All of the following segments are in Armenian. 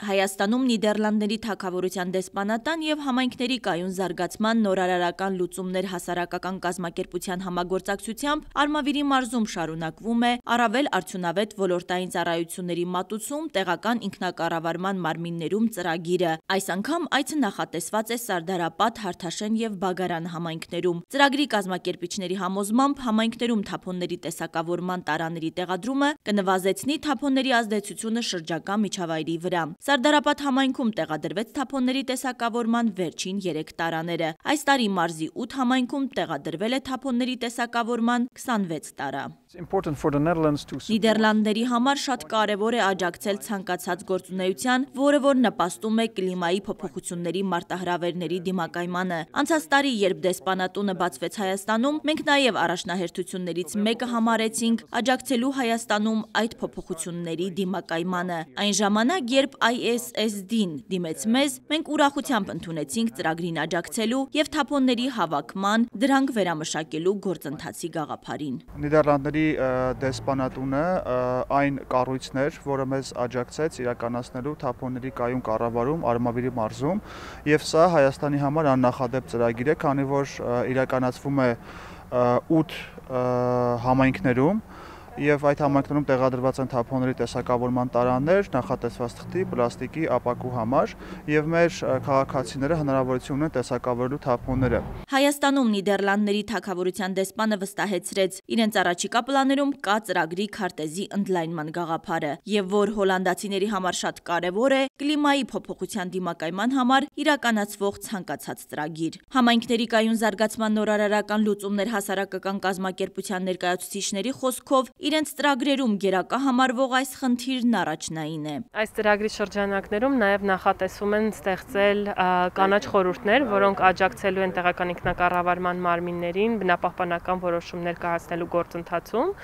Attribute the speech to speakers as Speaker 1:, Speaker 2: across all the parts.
Speaker 1: Հայաստանում Նիդերլանդների թակավորության դեսպանատան եւ համայնքների կայուն զարգացման նորարարական լուծումներ հասարակական կազմակերպության համագործակցությամբ Արմավիրի մարզում շարունակվում է առավել արդյունավետ ոլորտային ծառայությունների մատուցում տեղական ինքնակառավարման մարմիններում ծրագիրը։ Այս անգամ այցը նախատեսված է Սարդարապատ, Հարթաշեն եւ Բագարան համայնքներում։ Ծրագրի կազմակերպիչների համոզմամբ համայնքներում թափոնների տեսակավորման տարաների տեղադրումը կնվազեցնի թափոնների ազդեցությունը շրջակա միջավայրի վրա։ Սարդարապատ համայնքում տեղադրվեց թափոնների տեսակավորման վերջին 3 տարաները։ Այս տարի մարզի 8 համայնքում տեղադրվել է թափոնների տեսակավորման 26 տարա։ Նիդերլանդների համար շատ կարևոր է աջակցել ցանկացած գործունեության, որը որ նպաստում է կլիմայի փոփոխությունների մարտահրավերների դիմակայմանը։ Անցած տարի, երբ դեսպանատունը բացվեց Հայաստանում, մենք նաև առաջնահերթություններից մեկը համարեցինք աջակցելու Հայաստանում այդ փոփոխությունների դիմակայմանը։ Այն ժամանակ, երբ ISSD-ն դիմեց մեզ, մենք ուրախությամբ ընդունեցինք ծրագրին աջակցելու եւ թափոնների հավաքման, դրանք վերամշակելու գործընթացի գաղափարին։
Speaker 2: Նիդերլանդների Իսրայելի դեսպանատունը այն կառույցներ, որը մեզ աջակցեց իրականացնելու թափոնների կայուն կառավարում Արմավիրի մարզում, եւ սա Հայաստանի համար աննախադեպ ծրագիր է, քանի որ իրականացվում է 8 համայնքներում, եւ այդ համակարգներում տեղադրված են թափոնների տեսակավորման տարաններ, նախատեսված թղթի, պլաստիկի, ապակու համար եւ մեր քաղաքացիները հնարավորություն ունեն տեսակավորելու թափոնները։
Speaker 1: Հայաստանում Նիդերլանդների թակավորության դեսպանը վստահեցրեց իրենց առաջիկա պլաներում կա ծրագրի քարտեզի ընդլայնման գաղափարը եւ որ հոլանդացիների համար շատ կարեւոր է կլիմայի փոփոխության դիմակայման համար իրականացվող ցանկացած ծրագիր։ Համայնքների կայուն զարգացման նորարարական լուծումներ հասարակական կազմակերպության ներկայացուցիչների խոսքով իրենց ծրագրերում գերակա համարվող այս խնդիրն առաջնային է։ Այս ծրագրի շրջանակներում
Speaker 3: նաև նախատեսվում են ստեղծել կանաչ խորհուրդներ, որոնք աջակցելու են տեղական ինքնակառավարման մարմիններին բնապահպանական որոշումներ կայացնելու գործընթացում,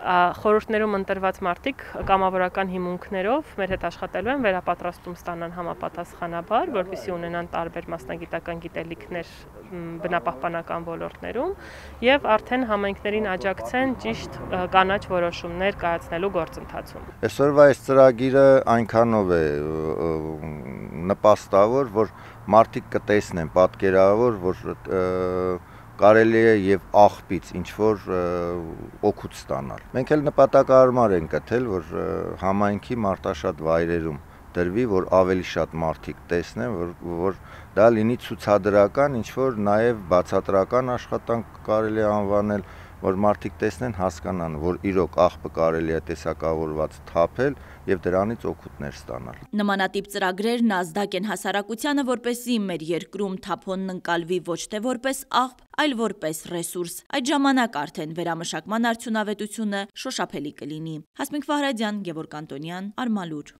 Speaker 3: խորհուրդներում ընտրված մարդիկ կամավորական հիմունքներով մեր հետ աշխատելու են վերապատրաստում ստանան համապատասխանաբար, որպիսի ունենան տարբեր մասնագիտական գիտելիքներ բնապահպանական ոլորտներում եւ արդեն համայնքներին աջակցեն ճիշտ կանաչ որոշումներ կայացնելու գործընթացում։
Speaker 4: Այսօրվա այս ծրագիրը այնքանով է նպաստավոր, որ մարդիկ կտեսնեն պատկերավոր, որ և, կարելի է եւ աղբից ինչ որ օգուտ ստանալ։ Մենք էլ նպատակահարմար ենք գտել, որ համայնքի մարտաշատ վայրերում դրվի, որ ավելի շատ մարդիկ տեսնեն, որ որ դա լինի ցուցադրական, ինչ որ նաեւ բացատրական աշխատանք կարելի անվանել, որ մարդիկ տեսնեն, հասկանան, որ իրոք աղբը կարելի է տեսակավորված թափել եւ դրանից օգուտներ ստանալ։
Speaker 1: Նմանատիպ ծրագրեր նազդակ են հասարակությանը, որպեսզի մեր երկրում թափոնն ընկալվի ոչ թե որպես աղբ, այլ որպես ռեսուրս։ Այդ ժամանակ արդեն վերամշակման արդյունավետությունը շոշափելի կլինի։ Հասմիկ Վահրադյան, Գևորգ Անտոնյան, Արմալուր